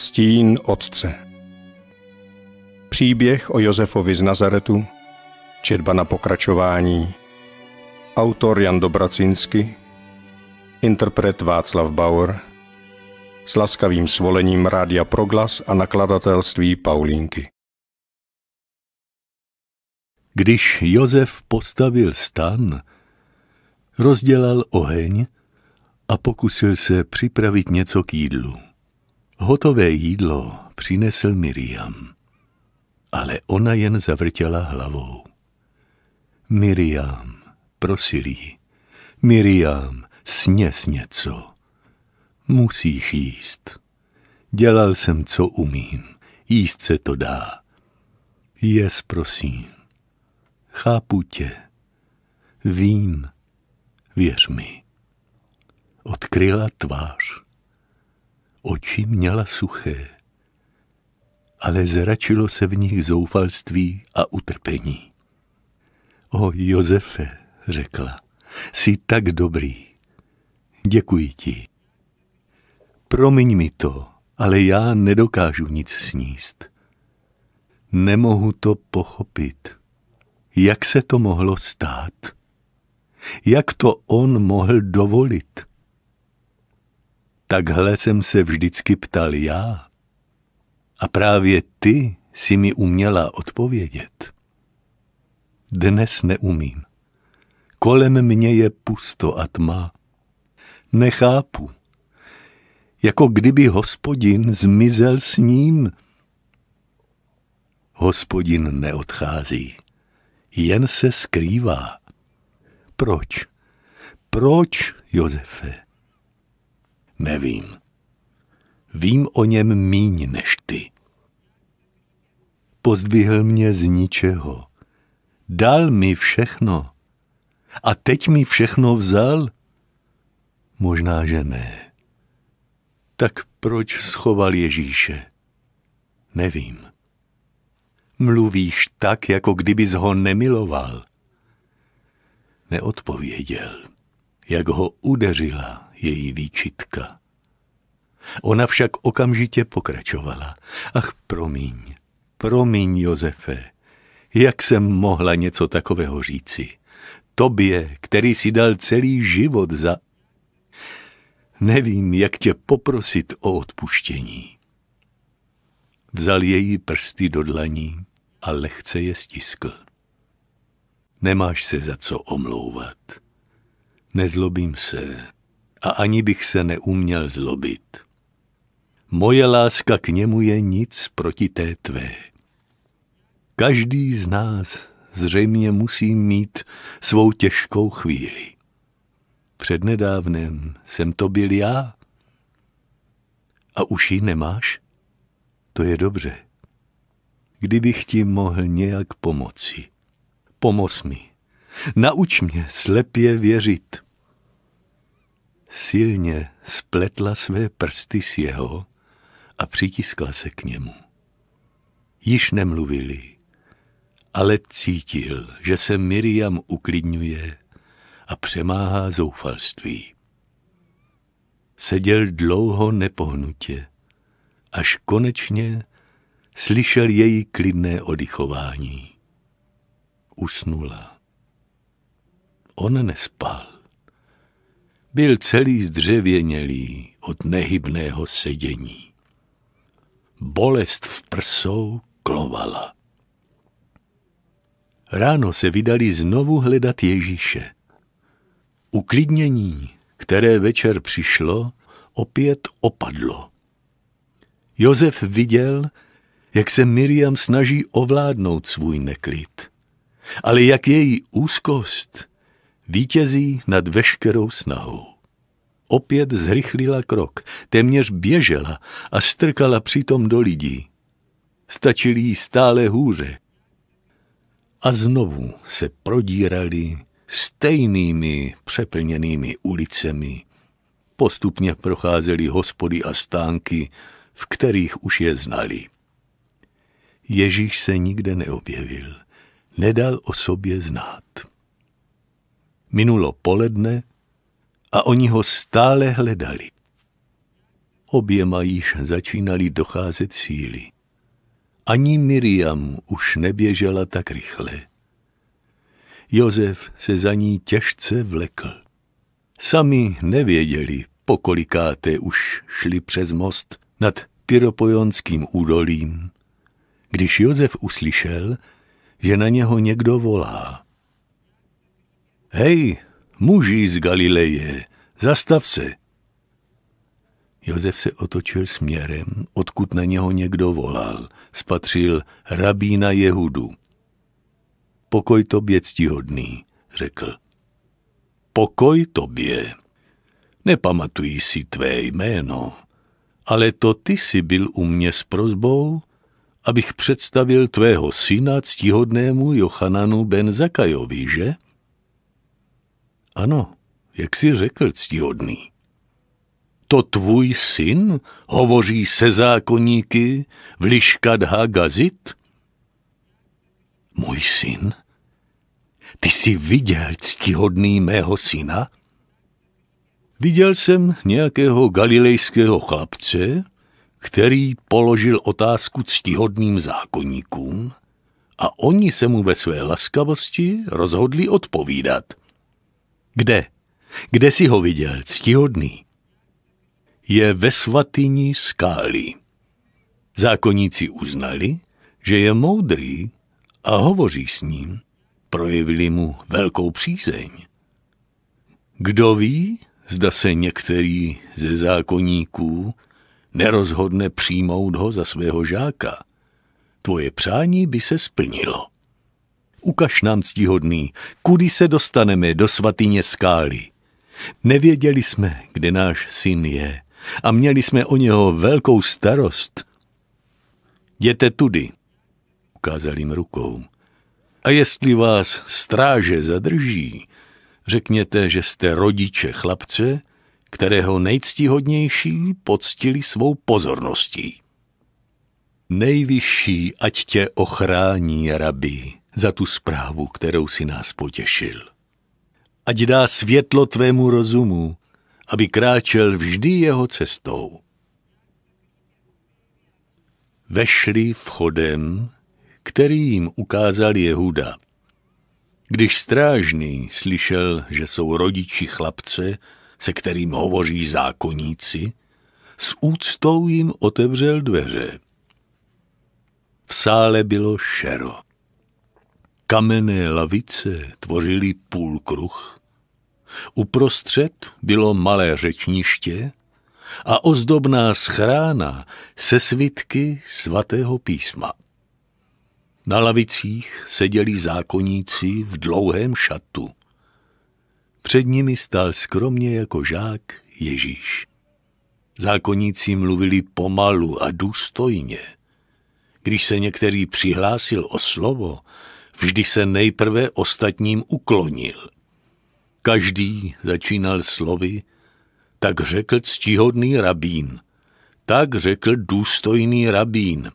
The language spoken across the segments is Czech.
Stín otce Příběh o Josefovi z Nazaretu Četba na pokračování Autor Jan Dobracinsky Interpret Václav Bauer S laskavým svolením Rádia Proglas a nakladatelství Paulínky Když Josef postavil stan, rozdělal oheň a pokusil se připravit něco k jídlu. Hotové jídlo přinesl Miriam, ale ona jen zavrtěla hlavou. Miriam, prosil jí. Miriam, sněs něco. Musíš jíst. Dělal jsem, co umím. Jíst se to dá. Jes, prosím. Chápu tě. Vím. Věř mi. Odkryla tvář Oči měla suché, ale zračilo se v nich zoufalství a utrpení. O Josefe, řekla, jsi tak dobrý. Děkuji ti. Promiň mi to, ale já nedokážu nic sníst. Nemohu to pochopit. Jak se to mohlo stát? Jak to on mohl dovolit? Takhle jsem se vždycky ptal já. A právě ty si mi uměla odpovědět. Dnes neumím. Kolem mě je pusto a tma. Nechápu. Jako kdyby hospodin zmizel s ním. Hospodin neodchází. Jen se skrývá. Proč? Proč, Josefe? Nevím. Vím o něm míň než ty. Pozdvihl mě z ničeho. Dal mi všechno. A teď mi všechno vzal? Možná, že ne. Tak proč schoval Ježíše? Nevím. Mluvíš tak, jako kdybys ho nemiloval. Neodpověděl, jak ho udeřila její výčitka. Ona však okamžitě pokračovala. Ach, promiň, promiň, Josefe, jak jsem mohla něco takového říci? Tobě, který si dal celý život za... Nevím, jak tě poprosit o odpuštění. Vzal její prsty do dlaní a lehce je stiskl. Nemáš se za co omlouvat. Nezlobím se, a ani bych se neuměl zlobit. Moje láska k němu je nic proti té tvé. Každý z nás zřejmě musí mít svou těžkou chvíli. Přednedávnem jsem to byl já. A už ji nemáš? To je dobře. Kdybych ti mohl nějak pomoci, pomoz mi. Nauč mě slepě věřit silně spletla své prsty s jeho a přitiskla se k němu. Již nemluvili, ale cítil, že se Miriam uklidňuje a přemáhá zoufalství. Seděl dlouho nepohnutě, až konečně slyšel její klidné oddychování. Usnula. On nespal byl celý zdřevěnělý od nehybného sedění. Bolest v prsou klovala. Ráno se vydali znovu hledat Ježíše. Uklidnění, které večer přišlo, opět opadlo. Jozef viděl, jak se Miriam snaží ovládnout svůj neklid, ale jak její úzkost vítězí nad veškerou snahou. Opět zrychlila krok, téměř běžela a strkala přitom do lidí. Stačili jí stále hůře. A znovu se prodírali stejnými přeplněnými ulicemi. Postupně procházeli hospody a stánky, v kterých už je znali. Ježíš se nikde neobjevil, nedal o sobě znát. Minulo poledne a oni ho stále hledali. Oběma již začínali docházet síly. Ani Miriam už neběžela tak rychle. Jozef se za ní těžce vlekl. Sami nevěděli, pokolikáté už šli přes most nad Tyropojonským údolím, když Jozef uslyšel, že na něho někdo volá. Hej, muži z Galileje, zastav se. Jozef se otočil směrem, odkud na něho někdo volal. Spatřil rabína Jehudu. Pokoj tobě, ctihodný, řekl. Pokoj tobě. Nepamatuji si tvé jméno, ale to ty jsi byl u mě s prozbou, abych představil tvého syna ctihodnému Johananu ben Zakajovi, že? Ano, jak si řekl, ctihodný. To tvůj syn hovoří se zákoníky v Liškadha Gazit? Můj syn? Ty jsi viděl ctihodný mého syna? Viděl jsem nějakého galilejského chlapce, který položil otázku ctihodným zákonníkům a oni se mu ve své laskavosti rozhodli odpovídat. Kde? Kde si ho viděl, ctihodný? Je ve svatyni Skály. Zákonníci uznali, že je moudrý a hovoří s ním. Projevili mu velkou přízeň. Kdo ví, zda se některý ze zákonníků nerozhodne přijmout ho za svého žáka. Tvoje přání by se splnilo ukaž nám ctihodný, kudy se dostaneme do svatyně skály. Nevěděli jsme, kde náš syn je a měli jsme o něho velkou starost. Jděte tudy, ukázal jim rukou. A jestli vás stráže zadrží, řekněte, že jste rodiče chlapce, kterého nejctihodnější poctili svou pozorností. Nejvyšší ať tě ochrání, rabí, za tu zprávu, kterou si nás potěšil. Ať dá světlo tvému rozumu, aby kráčel vždy jeho cestou. Vešli vchodem, který jim ukázal Jehuda. Když strážný slyšel, že jsou rodiči chlapce, se kterým hovoří zákonníci, s úctou jim otevřel dveře. V sále bylo šero. Kamenné lavice tvořily půlkruh, uprostřed bylo malé řečniště a ozdobná schrána se svitky svatého písma. Na lavicích seděli zákonníci v dlouhém šatu. Před nimi stál skromně jako žák Ježíš. Zákonníci mluvili pomalu a důstojně. Když se některý přihlásil o slovo, vždy se nejprve ostatním uklonil. Každý začínal slovy, tak řekl ctihodný rabín, tak řekl důstojný rabín.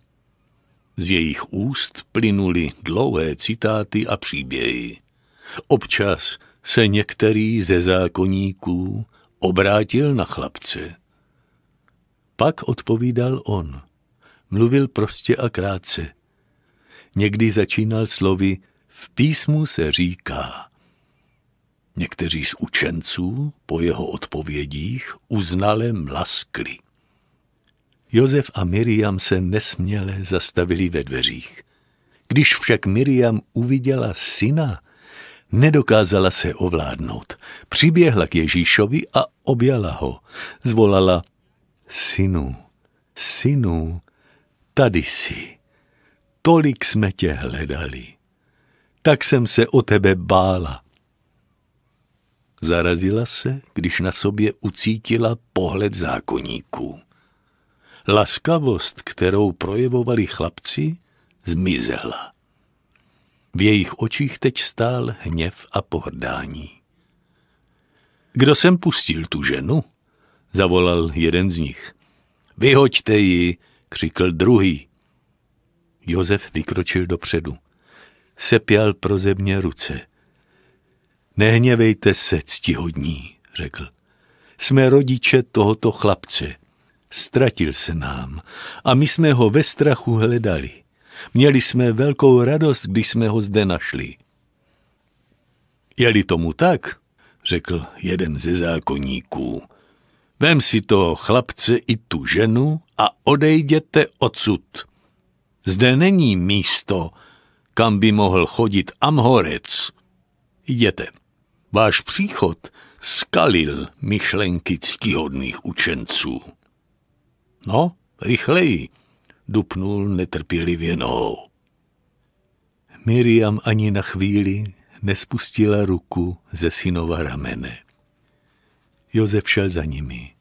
Z jejich úst plynuli dlouhé citáty a příběhy. Občas se některý ze zákoníků obrátil na chlapce. Pak odpovídal on. Mluvil prostě a krátce – Někdy začínal slovy v písmu se říká. Někteří z učenců po jeho odpovědích uznale mlaskli. Jozef a Miriam se nesměle zastavili ve dveřích. Když však Miriam uviděla syna, nedokázala se ovládnout. Přiběhla k Ježíšovi a objala ho. Zvolala, synu, synu, tady jsi tolik jsme tě hledali. Tak jsem se o tebe bála. Zarazila se, když na sobě ucítila pohled zákoníků. Laskavost, kterou projevovali chlapci, zmizela. V jejich očích teď stál hněv a pohrdání. Kdo sem pustil tu ženu? zavolal jeden z nich. Vyhoďte ji, křikl druhý. Jozef vykročil dopředu. Sepěl pro země ruce. Nehněvejte se, ctihodní, řekl. Jsme rodiče tohoto chlapce. Ztratil se nám a my jsme ho ve strachu hledali. Měli jsme velkou radost, když jsme ho zde našli. Je-li tomu tak, řekl jeden ze zákonníků, vem si toho chlapce i tu ženu a odejděte odsud. Zde není místo, kam by mohl chodit Amhorec. Jděte. Váš příchod skalil myšlenky ctihodných učenců. No, rychleji, dupnul netrpělivě nohou. Miriam ani na chvíli nespustila ruku ze synova ramene. Josef šel za nimi.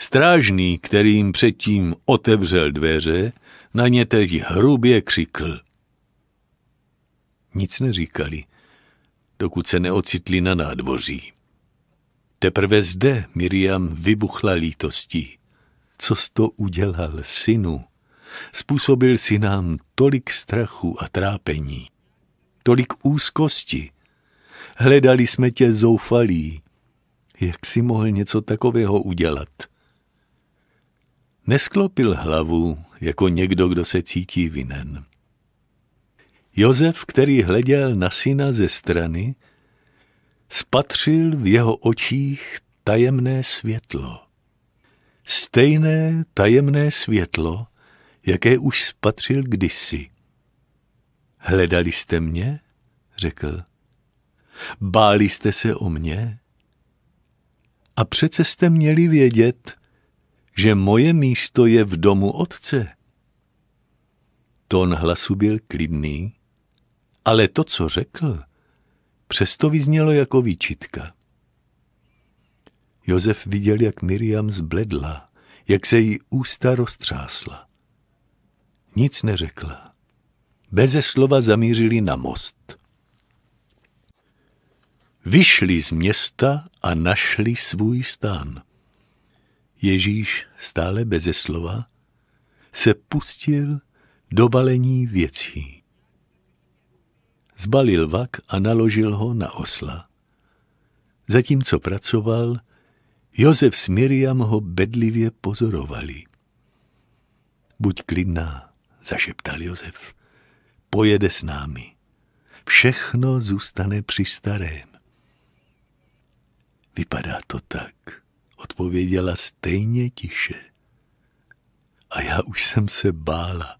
Strážný, kterým předtím otevřel dveře, na ně teď hrubě křikl. Nic neříkali, dokud se neocitli na nádvoří. Teprve zde Miriam vybuchla lítostí. Co jsi to udělal, synu? Způsobil si nám tolik strachu a trápení, tolik úzkosti. Hledali jsme tě zoufalí. Jak si mohl něco takového udělat? Nesklopil hlavu jako někdo, kdo se cítí vinen. Jozef, který hleděl na syna ze strany, spatřil v jeho očích tajemné světlo. Stejné tajemné světlo, jaké už spatřil kdysi. Hledali jste mě? řekl. Báli jste se o mě? A přece jste měli vědět, že moje místo je v domu otce. Tón hlasu byl klidný, ale to, co řekl, přesto vyznělo jako výčitka. Josef viděl, jak Miriam zbledla, jak se jí ústa roztřásla. Nic neřekla. Beze slova zamířili na most. Vyšli z města a našli svůj stán. Ježíš stále beze slova se pustil do balení věcí. Zbalil vak a naložil ho na osla. Zatímco pracoval, Jozef s Miriam ho bedlivě pozorovali. Buď klidná, zašeptal Jozef. Pojede s námi. Všechno zůstane při starém. Vypadá to tak odpověděla stejně tiše. A já už jsem se bála.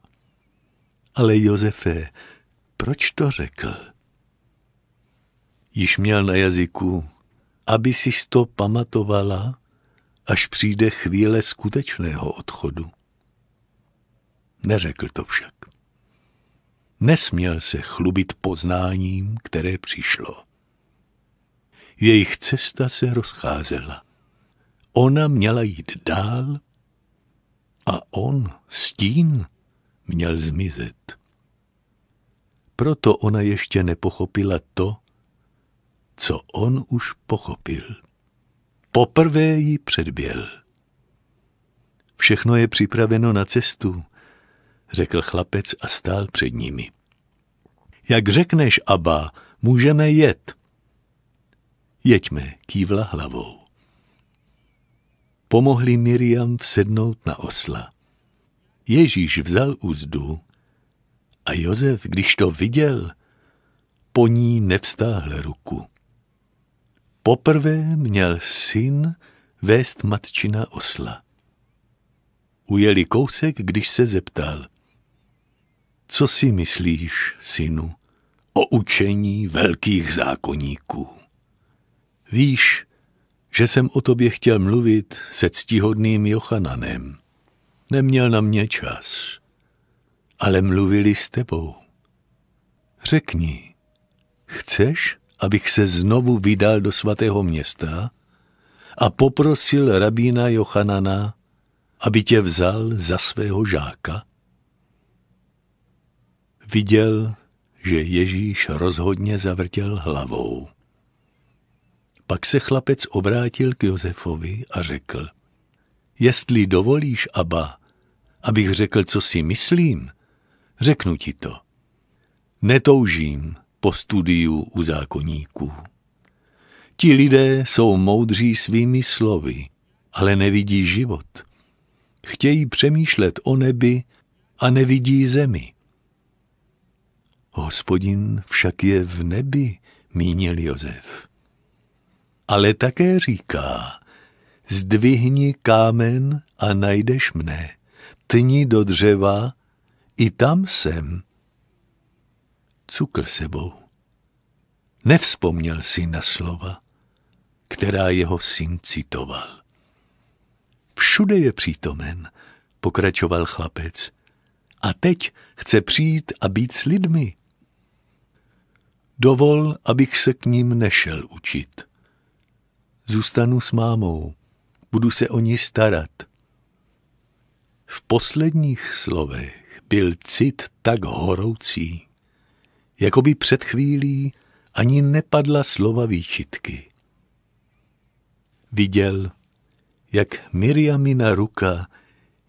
Ale Josefe, proč to řekl? Již měl na jazyku, aby si to pamatovala, až přijde chvíle skutečného odchodu. Neřekl to však. Nesměl se chlubit poznáním, které přišlo. Jejich cesta se rozcházela. Ona měla jít dál a on, stín, měl zmizet. Proto ona ještě nepochopila to, co on už pochopil. Poprvé ji předběl. Všechno je připraveno na cestu, řekl chlapec a stál před nimi. Jak řekneš, Aba, můžeme jet. Jeďme, kývla hlavou pomohli Miriam vsednout na osla. Ježíš vzal úzdu a Jozef, když to viděl, po ní nevstáhl ruku. Poprvé měl syn vést matčina osla. Ujeli kousek, když se zeptal. Co si myslíš, synu, o učení velkých zákoníků? Víš, že jsem o tobě chtěl mluvit se ctihodným Johananem. Neměl na mě čas, ale mluvili s tebou. Řekni, chceš, abych se znovu vydal do svatého města a poprosil rabína Johanana, aby tě vzal za svého žáka? Viděl, že Ježíš rozhodně zavrtěl hlavou. Pak se chlapec obrátil k Josefovi a řekl, jestli dovolíš, Aba, abych řekl, co si myslím, řeknu ti to. Netoužím po studiu u zákoníků. Ti lidé jsou moudří svými slovy, ale nevidí život. Chtějí přemýšlet o nebi a nevidí zemi. Hospodin však je v nebi, mínil Jozef ale také říká, zdvihni kámen a najdeš mne, tni do dřeva, i tam jsem. Cukl sebou. Nevzpomněl si na slova, která jeho syn citoval. Všude je přítomen, pokračoval chlapec. A teď chce přijít a být s lidmi. Dovol, abych se k ním nešel učit Zůstanu s mámou. Budu se o ní starat. V posledních slovech byl cit tak horoucí, jako by před chvílí ani nepadla slova výčitky. Viděl, jak Miriamina ruka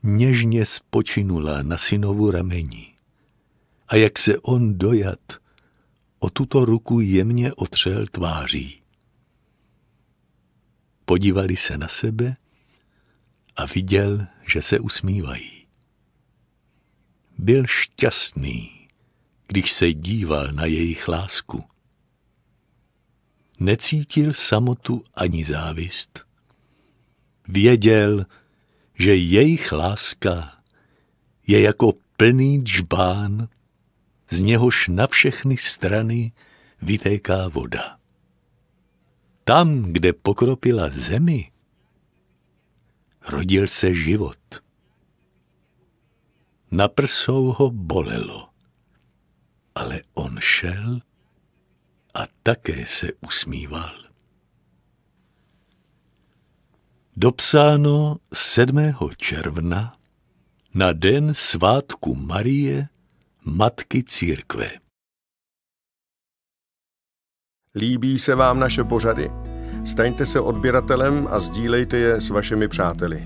něžně spočinula na synovu rameni a jak se on dojat o tuto ruku jemně otřel tváří podívali se na sebe a viděl, že se usmívají. Byl šťastný, když se díval na jejich lásku. Necítil samotu ani závist. Věděl, že jejich láska je jako plný džbán, z něhož na všechny strany vytéká voda tam, kde pokropila zemi, rodil se život. Na prsou ho bolelo, ale on šel a také se usmíval. Dopsáno 7. června na den svátku Marie, Matky církve. Líbí se vám naše pořady? Staňte se odběratelem a sdílejte je s vašimi přáteli.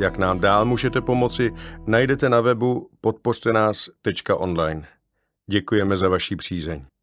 Jak nám dál můžete pomoci, najdete na webu podpořte nás.online. Děkujeme za vaši přízeň.